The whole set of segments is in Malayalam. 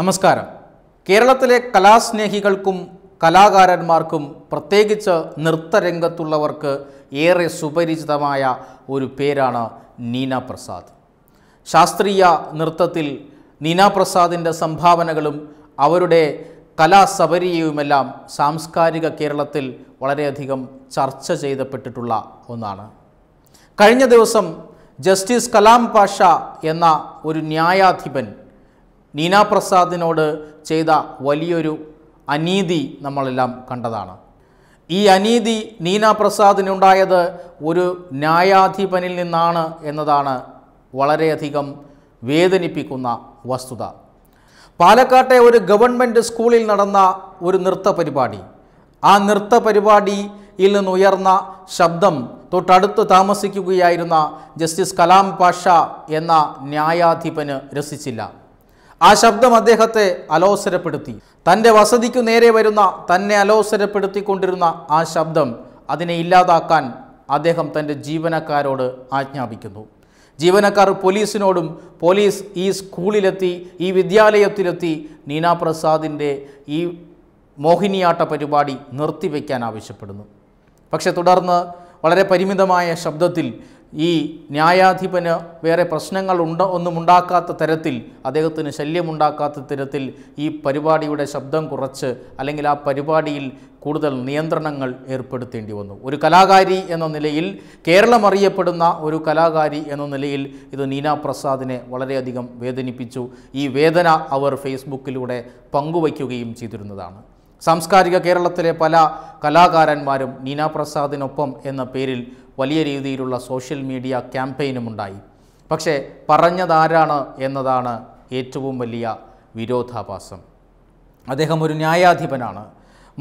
നമസ്കാരം കേരളത്തിലെ കലാസ്നേഹികൾക്കും കലാകാരന്മാർക്കും പ്രത്യേകിച്ച് നൃത്തരംഗത്തുള്ളവർക്ക് ഏറെ സുപരിചിതമായ ഒരു പേരാണ് നീന പ്രസാദ് ശാസ്ത്രീയ നൃത്തത്തിൽ നീന പ്രസാദിൻ്റെ സംഭാവനകളും അവരുടെ കലാസബരിയുമെല്ലാം സാംസ്കാരിക കേരളത്തിൽ വളരെയധികം ചർച്ച ചെയ്യപ്പെട്ടിട്ടുള്ള ഒന്നാണ് കഴിഞ്ഞ ദിവസം ജസ്റ്റിസ് കലാം പാഷ എന്ന ഒരു ന്യായാധിപൻ നീന പ്രസാദിനോട് ചെയ്ത വലിയൊരു അനീതി നമ്മളെല്ലാം കണ്ടതാണ് ഈ അനീതി നീന പ്രസാദിനുണ്ടായത് ഒരു ന്യായാധിപനിൽ നിന്നാണ് എന്നതാണ് വളരെയധികം വേദനിപ്പിക്കുന്ന വസ്തുത പാലക്കാട്ടെ ഒരു ഗവൺമെൻറ് സ്കൂളിൽ നടന്ന ഒരു നൃത്ത പരിപാടി ആ നൃത്ത പരിപാടിയിൽ നിന്നുയർന്ന ശബ്ദം തൊട്ടടുത്ത് താമസിക്കുകയായിരുന്ന ജസ്റ്റിസ് കലാം പാഷ എന്ന ന്യായാധിപന് രസിച്ചില്ല ആ ശബ്ദം അദ്ദേഹത്തെ അലോസരപ്പെടുത്തി തൻ്റെ വസതിക്കു നേരെ വരുന്ന തന്നെ അലോസരപ്പെടുത്തിക്കൊണ്ടിരുന്ന ആ ശബ്ദം അതിനെ ഇല്ലാതാക്കാൻ അദ്ദേഹം തൻ്റെ ജീവനക്കാരോട് ആജ്ഞാപിക്കുന്നു ജീവനക്കാർ പോലീസിനോടും പോലീസ് ഈ സ്കൂളിലെത്തി ഈ വിദ്യാലയത്തിലെത്തി നീനാപ്രസാദിൻ്റെ ഈ മോഹിനിയാട്ട പരിപാടി നിർത്തിവെക്കാൻ ആവശ്യപ്പെടുന്നു പക്ഷെ തുടർന്ന് വളരെ പരിമിതമായ ശബ്ദത്തിൽ ഈ ന്യായാധിപന് വേറെ പ്രശ്നങ്ങൾ ഉണ്ട് ഒന്നും ഉണ്ടാക്കാത്ത തരത്തിൽ അദ്ദേഹത്തിന് ശല്യമുണ്ടാക്കാത്ത തരത്തിൽ ഈ പരിപാടിയുടെ ശബ്ദം കുറച്ച് അല്ലെങ്കിൽ ആ പരിപാടിയിൽ കൂടുതൽ നിയന്ത്രണങ്ങൾ ഏർപ്പെടുത്തേണ്ടി വന്നു ഒരു കലാകാരി എന്ന നിലയിൽ കേരളം അറിയപ്പെടുന്ന ഒരു കലാകാരി എന്ന നിലയിൽ ഇത് നീന പ്രസാദിനെ വളരെയധികം വേദനിപ്പിച്ചു ഈ വേദന അവർ ഫേസ്ബുക്കിലൂടെ പങ്കുവയ്ക്കുകയും ചെയ്തിരുന്നതാണ് സാംസ്കാരിക കേരളത്തിലെ പല കലാകാരന്മാരും നീന പ്രസാദിനൊപ്പം എന്ന പേരിൽ വലിയ രീതിയിലുള്ള സോഷ്യൽ മീഡിയ ക്യാമ്പയിനുമുണ്ടായി പക്ഷേ പറഞ്ഞതാരാണ് എന്നതാണ് ഏറ്റവും വലിയ വിരോധാഭാസം അദ്ദേഹം ഒരു ന്യായാധിപനാണ്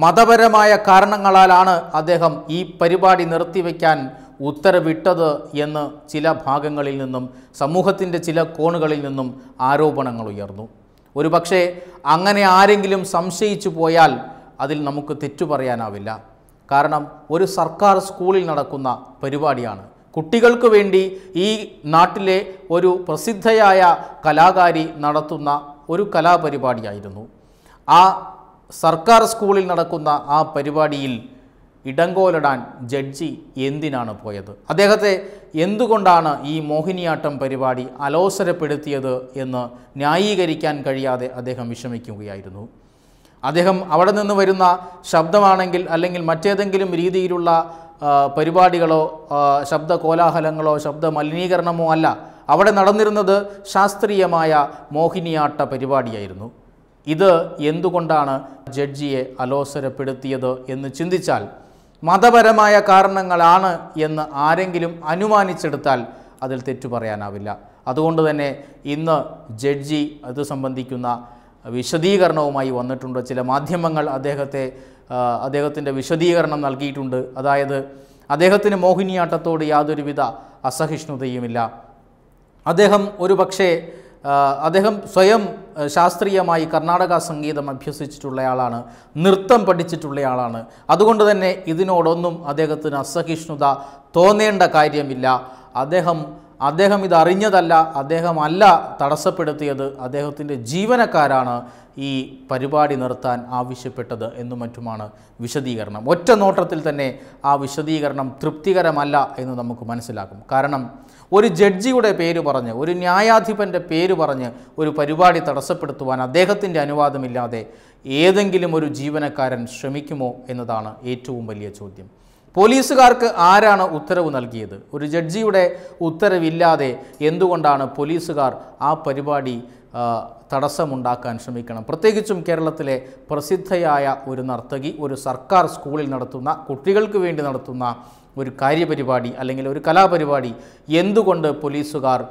മതപരമായ കാരണങ്ങളാലാണ് അദ്ദേഹം ഈ പരിപാടി നിർത്തിവെക്കാൻ ഉത്തരവിട്ടത് എന്ന് ചില ഭാഗങ്ങളിൽ നിന്നും സമൂഹത്തിൻ്റെ ചില കോണുകളിൽ നിന്നും ആരോപണങ്ങൾ ഉയർന്നു ഒരുപക്ഷെ അങ്ങനെ ആരെങ്കിലും സംശയിച്ചു പോയാൽ അതിൽ നമുക്ക് തെറ്റു പറയാനാവില്ല കാരണം ഒരു സർക്കാർ സ്കൂളിൽ നടക്കുന്ന പരിപാടിയാണ് കുട്ടികൾക്ക് വേണ്ടി ഈ നാട്ടിലെ ഒരു പ്രസിദ്ധയായ കലാകാരി നടത്തുന്ന ഒരു കലാപരിപാടിയായിരുന്നു ആ സർക്കാർ സ്കൂളിൽ നടക്കുന്ന ആ പരിപാടിയിൽ ഇടങ്കോലിടാൻ ജഡ്ജി എന്തിനാണ് പോയത് അദ്ദേഹത്തെ എന്തുകൊണ്ടാണ് ഈ മോഹിനിയാട്ടം പരിപാടി അലോസരപ്പെടുത്തിയത് എന്ന് ന്യായീകരിക്കാൻ കഴിയാതെ അദ്ദേഹം വിഷമിക്കുകയായിരുന്നു അദ്ദേഹം അവിടെ നിന്ന് വരുന്ന ശബ്ദമാണെങ്കിൽ അല്ലെങ്കിൽ മറ്റേതെങ്കിലും രീതിയിലുള്ള പരിപാടികളോ ശബ്ദ കോലാഹലങ്ങളോ ശബ്ദ മലിനീകരണമോ അല്ല അവിടെ നടന്നിരുന്നത് ശാസ്ത്രീയമായ മോഹിനിയാട്ട പരിപാടിയായിരുന്നു ഇത് എന്തുകൊണ്ടാണ് ജഡ്ജിയെ അലോസരപ്പെടുത്തിയത് എന്ന് ചിന്തിച്ചാൽ മതപരമായ കാരണങ്ങളാണ് എന്ന് ആരെങ്കിലും അനുമാനിച്ചെടുത്താൽ അതിൽ തെറ്റു പറയാനാവില്ല അതുകൊണ്ട് തന്നെ ഇന്ന് ജഡ്ജി അത് സംബന്ധിക്കുന്ന വിശദീകരണവുമായി വന്നിട്ടുണ്ട് ചില മാധ്യമങ്ങൾ അദ്ദേഹത്തെ അദ്ദേഹത്തിൻ്റെ വിശദീകരണം നൽകിയിട്ടുണ്ട് അതായത് അദ്ദേഹത്തിന് മോഹിനിയാട്ടത്തോട് യാതൊരുവിധ അസഹിഷ്ണുതയുമില്ല അദ്ദേഹം ഒരു പക്ഷേ അദ്ദേഹം സ്വയം ശാസ്ത്രീയമായി കർണാടക സംഗീതം അഭ്യസിച്ചിട്ടുള്ള ആളാണ് നൃത്തം പഠിച്ചിട്ടുള്ള ആളാണ് അതുകൊണ്ട് തന്നെ ഇതിനോടൊന്നും അദ്ദേഹത്തിന് അസഹിഷ്ണുത തോന്നേണ്ട കാര്യമില്ല അദ്ദേഹം അദ്ദേഹം ഇതറിഞ്ഞതല്ല അദ്ദേഹമല്ല തടസ്സപ്പെടുത്തിയത് അദ്ദേഹത്തിൻ്റെ ജീവനക്കാരാണ് ഈ പരിപാടി നിർത്താൻ ആവശ്യപ്പെട്ടത് എന്നും മറ്റുമാണ് വിശദീകരണം ഒറ്റ നോട്ടത്തിൽ തന്നെ ആ വിശദീകരണം തൃപ്തികരമല്ല എന്ന് നമുക്ക് മനസ്സിലാക്കും കാരണം ഒരു ജഡ്ജിയുടെ പേര് പറഞ്ഞ് ഒരു ന്യായാധിപൻ്റെ പേര് പറഞ്ഞ് ഒരു പരിപാടി തടസ്സപ്പെടുത്തുവാൻ അദ്ദേഹത്തിൻ്റെ അനുവാദമില്ലാതെ ഏതെങ്കിലും ഒരു ജീവനക്കാരൻ ശ്രമിക്കുമോ എന്നതാണ് ഏറ്റവും വലിയ ചോദ്യം പോലീസുകാർക്ക് ആരാണ് ഉത്തരവ് നൽകിയത് ഒരു ജഡ്ജിയുടെ ഉത്തരവില്ലാതെ എന്തുകൊണ്ടാണ് പോലീസുകാർ ആ പരിപാടി തടസ്സമുണ്ടാക്കാൻ ശ്രമിക്കണം പ്രത്യേകിച്ചും കേരളത്തിലെ പ്രസിദ്ധയായ ഒരു നർത്തകി ഒരു സർക്കാർ സ്കൂളിൽ നടത്തുന്ന കുട്ടികൾക്ക് വേണ്ടി നടത്തുന്ന ഒരു കാര്യപരിപാടി അല്ലെങ്കിൽ ഒരു കലാപരിപാടി എന്തുകൊണ്ട് പോലീസുകാർ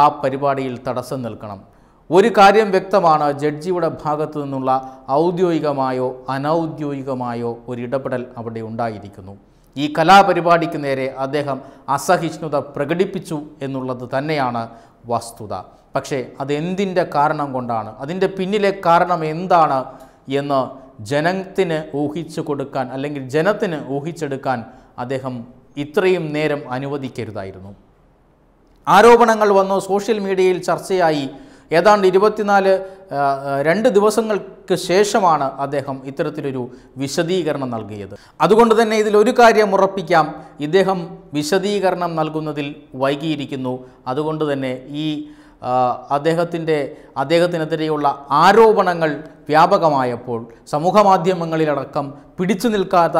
ആ പരിപാടിയിൽ തടസ്സം നിൽക്കണം ഒരു കാര്യം വ്യക്തമാണ് ജഡ്ജിയുടെ ഭാഗത്തു നിന്നുള്ള ഔദ്യോഗികമായോ അനൗദ്യോഗികമായോ ഒരു ഇടപെടൽ അവിടെ ഉണ്ടായിരിക്കുന്നു ഈ കലാപരിപാടിക്ക് നേരെ അദ്ദേഹം അസഹിഷ്ണുത പ്രകടിപ്പിച്ചു എന്നുള്ളത് തന്നെയാണ് വസ്തുത പക്ഷേ അതെന്തിൻ്റെ കാരണം കൊണ്ടാണ് അതിൻ്റെ പിന്നിലെ കാരണം എന്താണ് എന്ന് ജനത്തിന് ഊഹിച്ചു കൊടുക്കാൻ അല്ലെങ്കിൽ ജനത്തിന് ഊഹിച്ചെടുക്കാൻ അദ്ദേഹം ഇത്രയും നേരം അനുവദിക്കരുതായിരുന്നു ആരോപണങ്ങൾ വന്നു സോഷ്യൽ മീഡിയയിൽ ചർച്ചയായി ഏതാണ്ട് ഇരുപത്തിനാല് രണ്ട് ദിവസങ്ങൾക്ക് ശേഷമാണ് അദ്ദേഹം ഇത്തരത്തിലൊരു വിശദീകരണം നൽകിയത് അതുകൊണ്ട് തന്നെ ഇതിലൊരു കാര്യം ഉറപ്പിക്കാം ഇദ്ദേഹം വിശദീകരണം നൽകുന്നതിൽ വൈകിയിരിക്കുന്നു അതുകൊണ്ട് തന്നെ ഈ അദ്ദേഹത്തിൻ്റെ അദ്ദേഹത്തിനെതിരെയുള്ള ആരോപണങ്ങൾ വ്യാപകമായപ്പോൾ സമൂഹമാധ്യമങ്ങളിലടക്കം പിടിച്ചു നിൽക്കാത്ത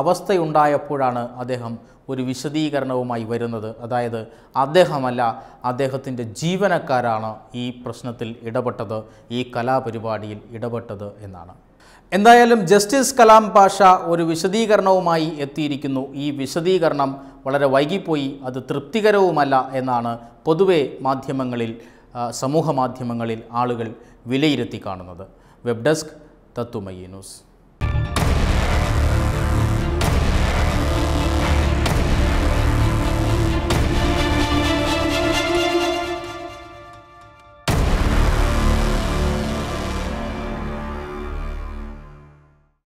അവസ്ഥയുണ്ടായപ്പോഴാണ് അദ്ദേഹം ഒരു വിശദീകരണവുമായി വരുന്നത് അതായത് അദ്ദേഹമല്ല അദ്ദേഹത്തിൻ്റെ ജീവനക്കാരാണ് ഈ പ്രശ്നത്തിൽ ഇടപെട്ടത് ഈ കലാപരിപാടിയിൽ ഇടപെട്ടത് എന്നാണ് എന്തായാലും ജസ്റ്റിസ് കലാം പാഷ ഒരു വിശദീകരണവുമായി എത്തിയിരിക്കുന്നു ഈ വിശദീകരണം വളരെ വൈകിപ്പോയി അത് തൃപ്തികരവുമല്ല എന്നാണ് പൊതുവെ മാധ്യമങ്ങളിൽ സമൂഹ മാധ്യമങ്ങളിൽ ആളുകൾ വിലയിരുത്തി കാണുന്നത് വെബ് ഡെസ്ക് തത്തുമയി ന്യൂസ്